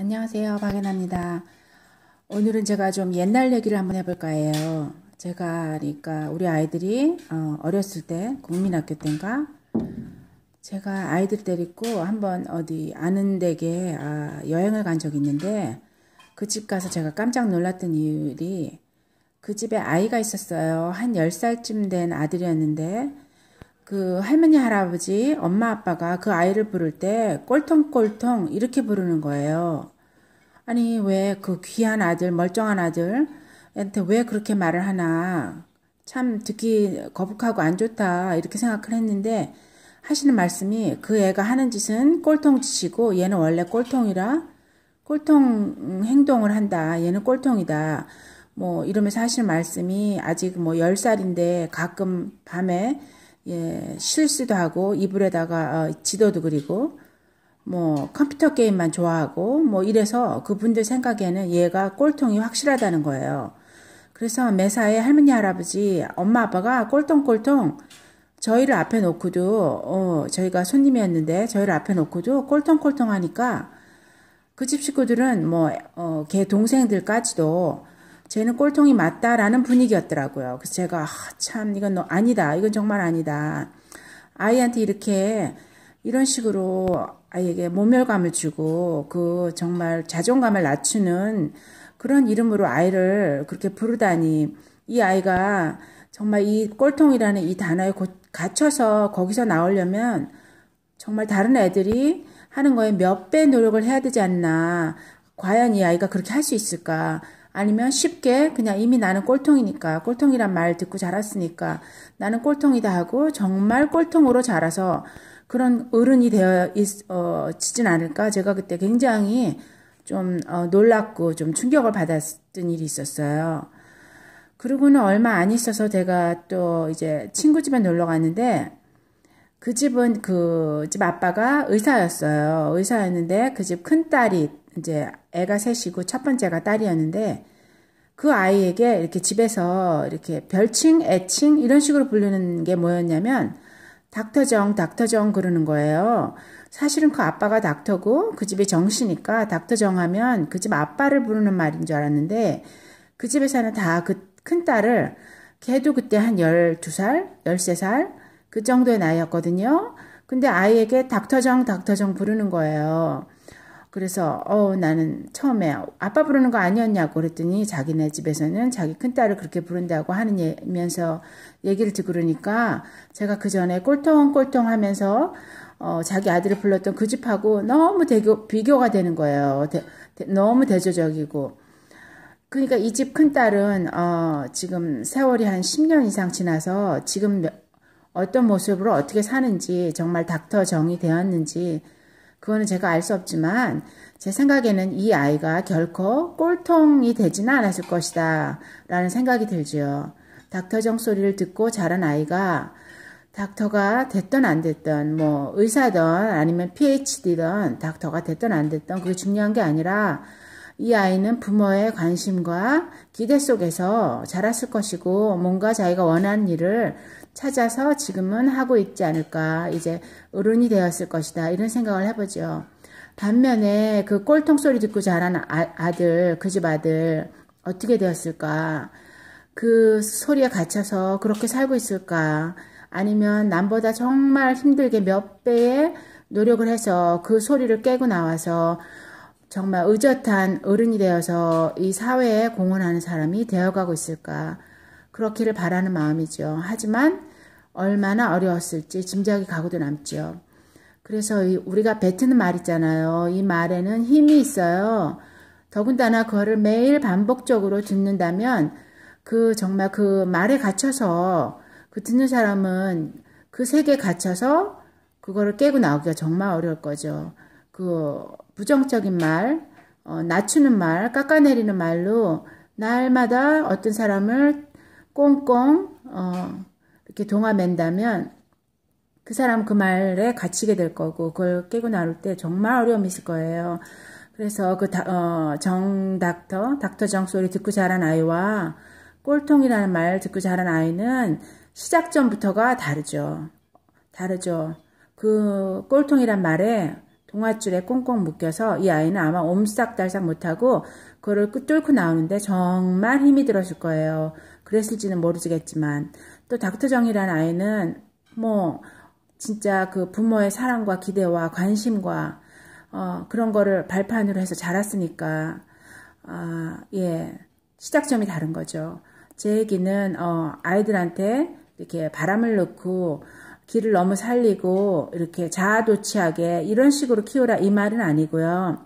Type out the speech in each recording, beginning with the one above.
안녕하세요. 박연아입니다. 오늘은 제가 좀 옛날 얘기를 한번 해볼까 해요. 제가 그러니까 우리 아이들이 어, 어렸을 때 국민학교 때인가 제가 아이들 데리고 한번 어디 아는 댁에 아, 여행을 간 적이 있는데 그 집 가서 제가 깜짝 놀랐던 이유리 그 집에 아이가 있었어요. 한 10살쯤 된 아들이었는데 그 할머니 할아버지 엄마 아빠가 그 아이를 부를 때 꼴통꼴통 이렇게 부르는 거예요. 아니 왜 그 귀한 아들 멀쩡한 아들한테 왜 그렇게 말을 하나 참 듣기 거북하고 안 좋다 이렇게 생각을 했는데 하시는 말씀이 그 애가 하는 짓은 꼴통 짓이고 얘는 원래 꼴통이라 꼴통 음, 행동을 한다. 얘는 꼴통이다. 뭐 이러면서 하시는 말씀이 아직 뭐1 0살인데 가끔 밤에 예, 실수도 하고 이불에다가 어, 지도도 그리고 뭐 컴퓨터 게임만 좋아하고 뭐 이래서 그분들 생각에는 얘가 꼴통이 확실하다는 거예요. 그래서 매사에 할머니 할아버지 엄마 아빠가 꼴통꼴통 저희를 앞에 놓고도 어, 저희가 손님이었는데 저희를 앞에 놓고도 꼴통꼴통 하니까 그 집 식구들은 뭐걔 어, 동생들까지도 쟤는 꼴통이 맞다라는 분위기였더라고요. 그래서 제가 아, 참 이건 너 아니다. 이건 정말 아니다. 아이한테 이렇게 이런 식으로 아이에게 모멸감을 주고 그 정말 자존감을 낮추는 그런 이름으로 아이를 그렇게 부르다니 이 아이가 정말 이 꼴통이라는 이 단어에 갇혀서 거기서 나오려면 정말 다른 애들이 하는 거에 몇 배 노력을 해야 되지 않나. 과연 이 아이가 그렇게 할 수 있을까? 아니면 쉽게 그냥 이미 나는 꼴통이니까 꼴통이란 말 듣고 자랐으니까 나는 꼴통이다 하고 정말 꼴통으로 자라서 그런 어른이 되어 있지진 어, 않을까 제가 그때 굉장히 좀 어, 놀랐고 좀 충격을 받았던 일이 있었어요. 그리고는 얼마 안 있어서 제가 또 이제 친구 집에 놀러 갔는데 그 집은 그 집 아빠가 의사였어요. 의사였는데 그 집 큰 딸이 이제 애가 셋이고 첫 번째가 딸이었는데 그 아이에게 이렇게 집에서 이렇게 별칭, 애칭 이런 식으로 부르는 게 뭐였냐면 닥터정, 닥터정 그러는 거예요. 사실은 그 아빠가 닥터고 그 집의 정씨니까 닥터정 하면 그 집 아빠를 부르는 말인 줄 알았는데 그 집에 서는다 그 큰딸을 걔도 그때 한 12살, 13살 그 정도의 나이였거든요. 근데 아이에게 닥터정, 닥터정 부르는 거예요. 그래서 어 나는 처음에 아빠 부르는 거 아니었냐고 그랬더니 자기네 집에서는 자기 큰딸을 그렇게 부른다고 하면서 예, 는 얘기를 듣고 그러니까 제가 그 전에 꼴통꼴통 하면서 어, 자기 아들을 불렀던 그 집하고 너무 대교, 비교가 되는 거예요. 대, 대, 너무 대조적이고. 그러니까 이 집 큰딸은 어, 지금 세월이 한 10년 이상 지나서 지금 어떤 모습으로 어떻게 사는지 정말 닥터 정이 되었는지 그거는 제가 알 수 없지만 제 생각에는 이 아이가 결코 꼴통이 되지는 않았을 것이다 라는 생각이 들지요. 닥터정 소리를 듣고 자란 아이가 닥터가 됐든안됐든뭐 의사든 아니면 PhD든 닥터가 됐든안됐든 그게 중요한 게 아니라 이 아이는 부모의 관심과 기대 속에서 자랐을 것이고 뭔가 자기가 원하는 일을 찾아서 지금은 하고 있지 않을까 이제 어른이 되었을 것이다 이런 생각을 해보죠. 반면에 그 꼴통 소리 듣고 자란 아, 들그 집 아들 어떻게 되었을까 그 소리에 갇혀서 그렇게 살고 있을까 아니면 남보다 정말 힘들게 몇 배의 노력을 해서 그 소리를 깨고 나와서 정말 의젓한 어른이 되어서 이 사회에 공헌하는 사람이 되어가고 있을까 그렇기를 바라는 마음이죠. 하지만 얼마나 어려웠을지 짐작이 가고도 남죠. 그래서 우리가 뱉는 말 있잖아요. 이 말에는 힘이 있어요. 더군다나 그거를 매일 반복적으로 듣는다면 그 정말 그 말에 갇혀서 그 듣는 사람은 그 세계에 갇혀서 그거를 깨고 나오기가 정말 어려울 거죠. 그 부정적인 말, 어, 낮추는 말, 깎아내리는 말로 날마다 어떤 사람을 꽁꽁 어, 이렇게 동화맨다면 그 사람 그 말에 갇히게 될 거고 그걸 깨고 나올 때 정말 어려움이 있을 거예요. 그래서 그정 어, 닥터, 닥터 정 소리 듣고 자란 아이와 꼴통이라는 말 듣고 자란 아이는 시작점부터가 다르죠. 다르죠. 그 꼴통이란 말에 동아줄에 꽁꽁 묶여서 이 아이는 아마 옴싹달싹 못하고 그거를 뚫고 나오는데 정말 힘이 들었을 거예요. 그랬을지는 모르겠지만 또 닥터정이라는 아이는 뭐 진짜 그 부모의 사랑과 기대와 관심과 어, 그런 거를 발판으로 해서 자랐으니까 아, 예 시작점이 다른 거죠. 제 얘기는 어, 아이들한테 이렇게 바람을 넣고 길을 너무 살리고 이렇게 자아도취하게 이런 식으로 키우라 이 말은 아니고요.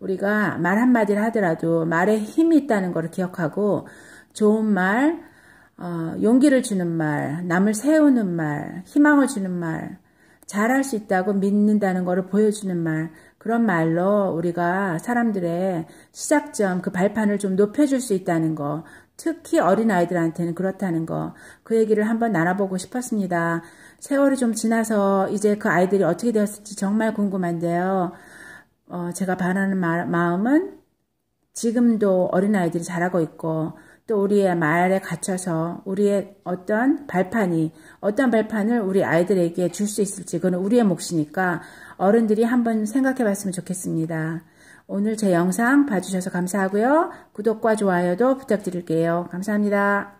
우리가 말 한마디를 하더라도 말에 힘이 있다는 것을 기억하고 좋은 말, 어, 용기를 주는 말, 남을 세우는 말, 희망을 주는 말, 잘할 수 있다고 믿는다는 것을 보여주는 말, 그런 말로 우리가 사람들의 시작점, 그 발판을 좀 높여줄 수 있다는 거, 특히 어린아이들한테는 그렇다는 거. 그 얘기를 한번 나눠보고 싶었습니다. 세월이 좀 지나서 이제 그 아이들이 어떻게 되었을지 정말 궁금한데요. 어, 제가 바라는 마, 마음은 지금도 어린아이들이 잘하고 있고, 또 우리의 말에 갇혀서 우리의 어떤 발판이 어떤 발판을 우리 아이들에게 줄 수 있을지 그건 우리의 몫이니까 어른들이 한번 생각해 봤으면 좋겠습니다. 오늘 제 영상 봐주셔서 감사하고요. 구독과 좋아요도 부탁드릴게요. 감사합니다.